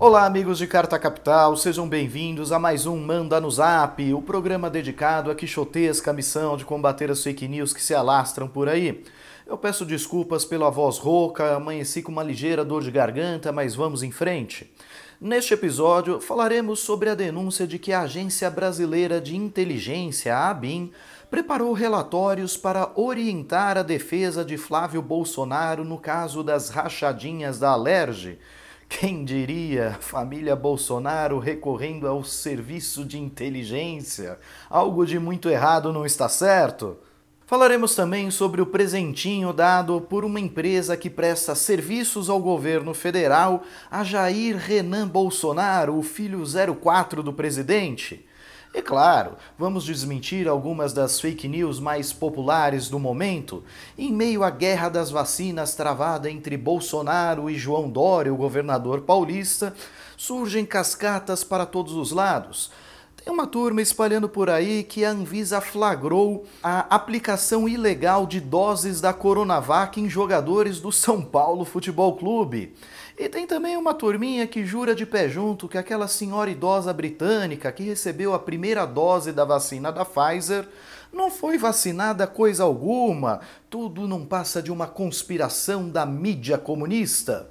Olá, amigos de Carta Capital, sejam bem-vindos a mais um Manda no Zap, o programa dedicado à quixotesca missão de combater as fake news que se alastram por aí. Eu peço desculpas pela voz rouca, amanheci com uma ligeira dor de garganta, mas vamos em frente. Neste episódio, falaremos sobre a denúncia de que a Agência Brasileira de Inteligência, a ABIN, preparou relatórios para orientar a defesa de Flávio Bolsonaro no caso das rachadinhas da Alerge quem diria família Bolsonaro recorrendo ao serviço de inteligência? Algo de muito errado não está certo? Falaremos também sobre o presentinho dado por uma empresa que presta serviços ao governo federal a Jair Renan Bolsonaro, o filho 04 do presidente. E é claro, vamos desmentir algumas das fake news mais populares do momento. Em meio à guerra das vacinas travada entre Bolsonaro e João Dória, o governador paulista, surgem cascatas para todos os lados. Tem uma turma espalhando por aí que a Anvisa flagrou a aplicação ilegal de doses da Coronavac em jogadores do São Paulo Futebol Clube. E tem também uma turminha que jura de pé junto que aquela senhora idosa britânica que recebeu a primeira dose da vacina da Pfizer não foi vacinada coisa alguma, tudo não passa de uma conspiração da mídia comunista.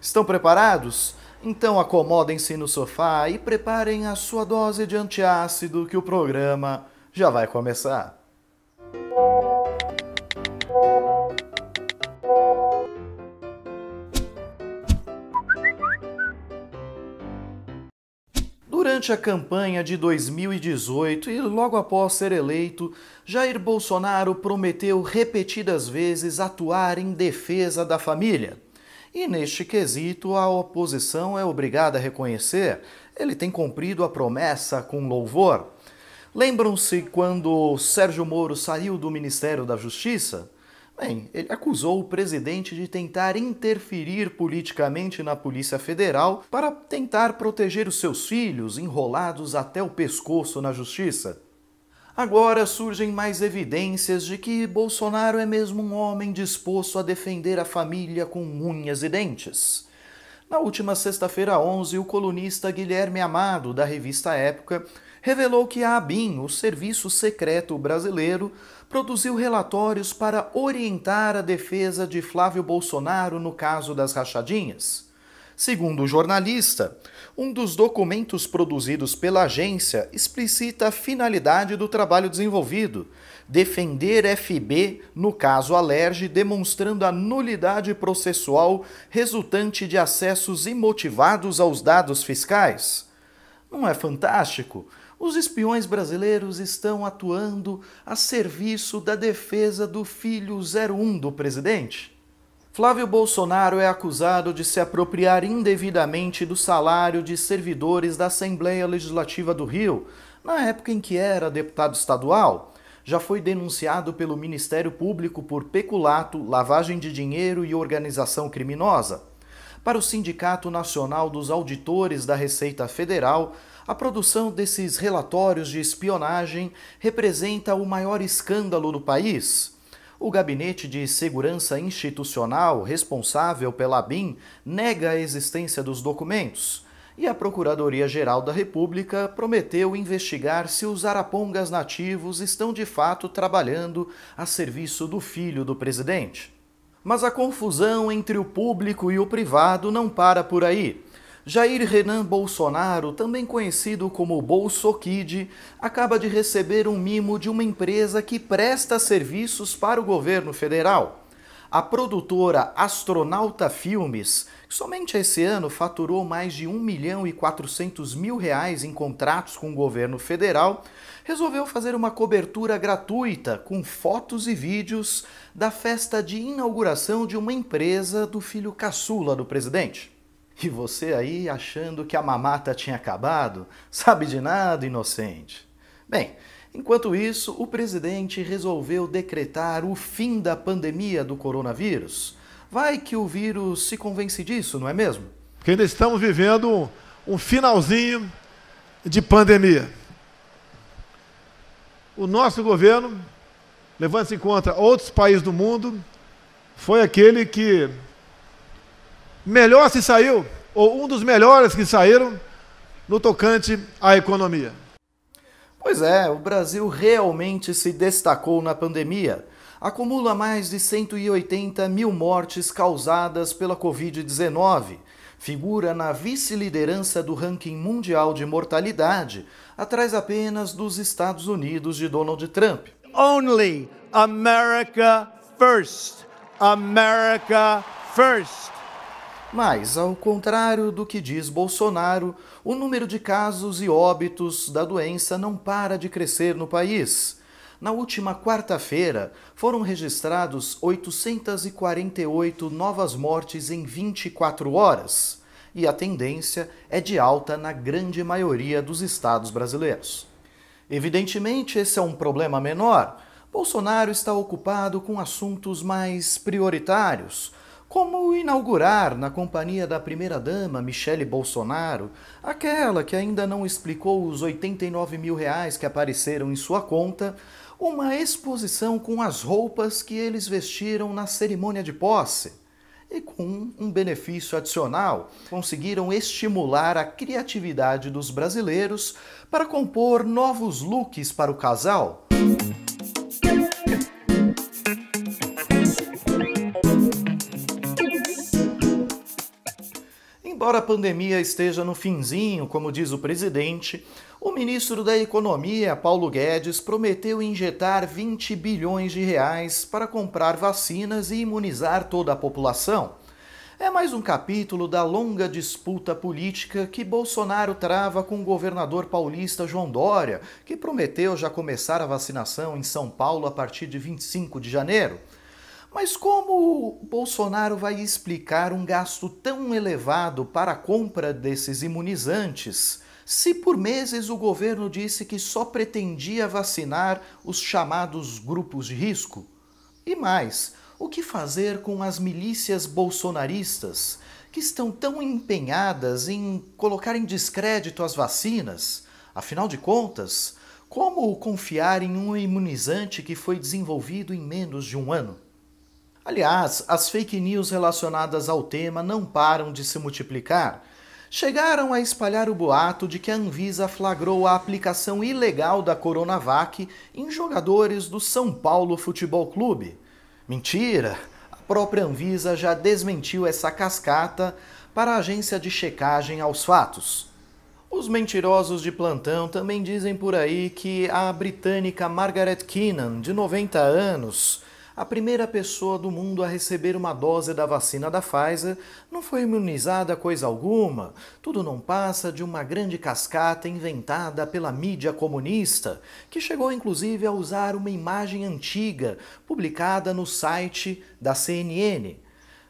Estão preparados? Então acomodem-se no sofá e preparem a sua dose de antiácido que o programa já vai começar. Durante a campanha de 2018 e logo após ser eleito, Jair Bolsonaro prometeu repetidas vezes atuar em defesa da família. E neste quesito, a oposição é obrigada a reconhecer, ele tem cumprido a promessa com louvor. Lembram-se quando Sérgio Moro saiu do Ministério da Justiça? Bem, ele acusou o presidente de tentar interferir politicamente na Polícia Federal para tentar proteger os seus filhos enrolados até o pescoço na justiça. Agora surgem mais evidências de que Bolsonaro é mesmo um homem disposto a defender a família com unhas e dentes. Na última sexta-feira 11, o colunista Guilherme Amado, da revista Época, revelou que a ABIN, o Serviço Secreto Brasileiro, produziu relatórios para orientar a defesa de Flávio Bolsonaro no caso das rachadinhas. Segundo o jornalista, um dos documentos produzidos pela agência explicita a finalidade do trabalho desenvolvido: defender FB no caso Alerge, demonstrando a nulidade processual resultante de acessos imotivados aos dados fiscais. Não é fantástico? Os espiões brasileiros estão atuando a serviço da defesa do filho 01 do presidente? Flávio Bolsonaro é acusado de se apropriar indevidamente do salário de servidores da Assembleia Legislativa do Rio, na época em que era deputado estadual. Já foi denunciado pelo Ministério Público por peculato, lavagem de dinheiro e organização criminosa para o Sindicato Nacional dos Auditores da Receita Federal, a produção desses relatórios de espionagem representa o maior escândalo do país. O Gabinete de Segurança Institucional, responsável pela BIM, nega a existência dos documentos. E a Procuradoria-Geral da República prometeu investigar se os arapongas nativos estão de fato trabalhando a serviço do filho do presidente. Mas a confusão entre o público e o privado não para por aí. Jair Renan Bolsonaro, também conhecido como Bolso Kid, acaba de receber um mimo de uma empresa que presta serviços para o governo federal a produtora Astronauta Filmes, que somente esse ano faturou mais de 1 milhão e 400 mil reais em contratos com o governo federal, resolveu fazer uma cobertura gratuita com fotos e vídeos da festa de inauguração de uma empresa do filho caçula do presidente. E você aí achando que a mamata tinha acabado? Sabe de nada, inocente. Bem, Enquanto isso, o presidente resolveu decretar o fim da pandemia do coronavírus. Vai que o vírus se convence disso, não é mesmo? Porque ainda estamos vivendo um finalzinho de pandemia. O nosso governo, levando-se em conta outros países do mundo, foi aquele que melhor se saiu, ou um dos melhores que saíram, no tocante à economia. Pois é, o Brasil realmente se destacou na pandemia. Acumula mais de 180 mil mortes causadas pela Covid-19. Figura na vice-liderança do ranking mundial de mortalidade, atrás apenas dos Estados Unidos de Donald Trump. Only America first. America first. Mas, ao contrário do que diz Bolsonaro, o número de casos e óbitos da doença não para de crescer no país. Na última quarta-feira, foram registrados 848 novas mortes em 24 horas, e a tendência é de alta na grande maioria dos estados brasileiros. Evidentemente, esse é um problema menor. Bolsonaro está ocupado com assuntos mais prioritários como inaugurar, na companhia da primeira-dama Michele Bolsonaro, aquela que ainda não explicou os 89 mil reais que apareceram em sua conta, uma exposição com as roupas que eles vestiram na cerimônia de posse. E com um benefício adicional, conseguiram estimular a criatividade dos brasileiros para compor novos looks para o casal. Embora a pandemia esteja no finzinho, como diz o presidente, o ministro da Economia, Paulo Guedes, prometeu injetar 20 bilhões de reais para comprar vacinas e imunizar toda a população. É mais um capítulo da longa disputa política que Bolsonaro trava com o governador paulista João Dória, que prometeu já começar a vacinação em São Paulo a partir de 25 de janeiro. Mas como Bolsonaro vai explicar um gasto tão elevado para a compra desses imunizantes, se por meses o governo disse que só pretendia vacinar os chamados grupos de risco? E mais, o que fazer com as milícias bolsonaristas, que estão tão empenhadas em colocar em descrédito as vacinas? Afinal de contas, como confiar em um imunizante que foi desenvolvido em menos de um ano? Aliás, as fake news relacionadas ao tema não param de se multiplicar. Chegaram a espalhar o boato de que a Anvisa flagrou a aplicação ilegal da Coronavac em jogadores do São Paulo Futebol Clube. Mentira! A própria Anvisa já desmentiu essa cascata para a agência de checagem aos fatos. Os mentirosos de plantão também dizem por aí que a britânica Margaret Keenan, de 90 anos, a primeira pessoa do mundo a receber uma dose da vacina da Pfizer não foi imunizada coisa alguma. Tudo não passa de uma grande cascata inventada pela mídia comunista, que chegou inclusive a usar uma imagem antiga publicada no site da CNN.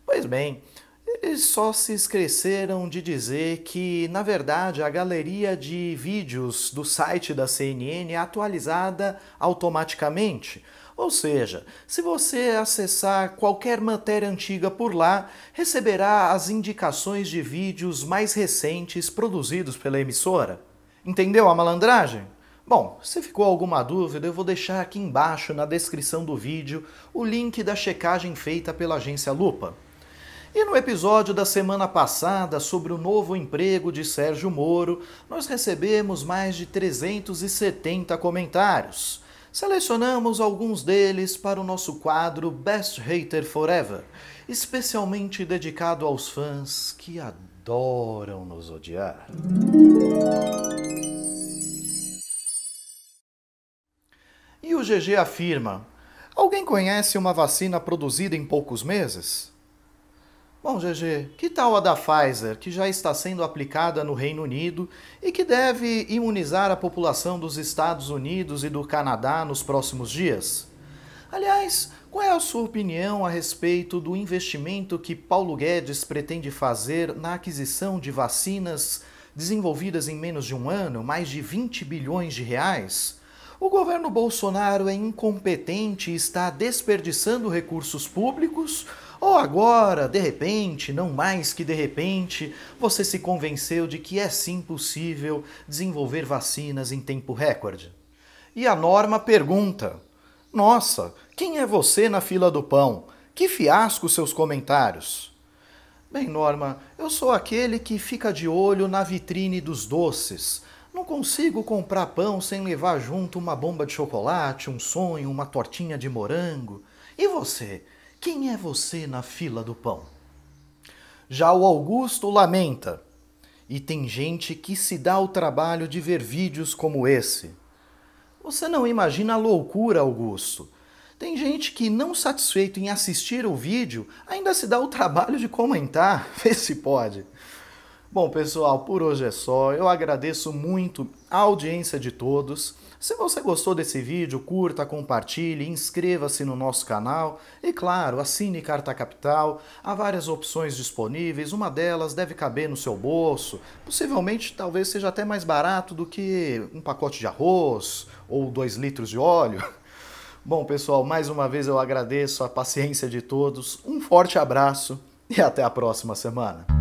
Pois bem, eles só se esqueceram de dizer que, na verdade, a galeria de vídeos do site da CNN é atualizada automaticamente. Ou seja, se você acessar qualquer matéria antiga por lá, receberá as indicações de vídeos mais recentes produzidos pela emissora. Entendeu a malandragem? Bom, se ficou alguma dúvida, eu vou deixar aqui embaixo na descrição do vídeo o link da checagem feita pela agência Lupa. E no episódio da semana passada sobre o novo emprego de Sérgio Moro, nós recebemos mais de 370 comentários. Selecionamos alguns deles para o nosso quadro Best Hater Forever, especialmente dedicado aos fãs que adoram nos odiar. E o GG afirma: Alguém conhece uma vacina produzida em poucos meses? Bom, GG, que tal a da Pfizer, que já está sendo aplicada no Reino Unido e que deve imunizar a população dos Estados Unidos e do Canadá nos próximos dias? Aliás, qual é a sua opinião a respeito do investimento que Paulo Guedes pretende fazer na aquisição de vacinas desenvolvidas em menos de um ano, mais de 20 bilhões de reais? O governo Bolsonaro é incompetente e está desperdiçando recursos públicos? Ou agora, de repente, não mais que de repente, você se convenceu de que é sim possível desenvolver vacinas em tempo recorde? E a norma pergunta: Nossa, quem é você na fila do pão? Que fiasco seus comentários! Bem, Norma, eu sou aquele que fica de olho na vitrine dos doces. Não consigo comprar pão sem levar junto uma bomba de chocolate, um sonho, uma tortinha de morango. E você? Quem é você na fila do pão? Já o Augusto lamenta. E tem gente que se dá o trabalho de ver vídeos como esse. Você não imagina a loucura, Augusto. Tem gente que, não satisfeito em assistir o vídeo, ainda se dá o trabalho de comentar. Vê se pode. Bom, pessoal, por hoje é só. Eu agradeço muito a audiência de todos. Se você gostou desse vídeo, curta, compartilhe, inscreva-se no nosso canal e, claro, assine Carta Capital. Há várias opções disponíveis, uma delas deve caber no seu bolso. Possivelmente, talvez seja até mais barato do que um pacote de arroz ou dois litros de óleo. Bom, pessoal, mais uma vez eu agradeço a paciência de todos, um forte abraço e até a próxima semana.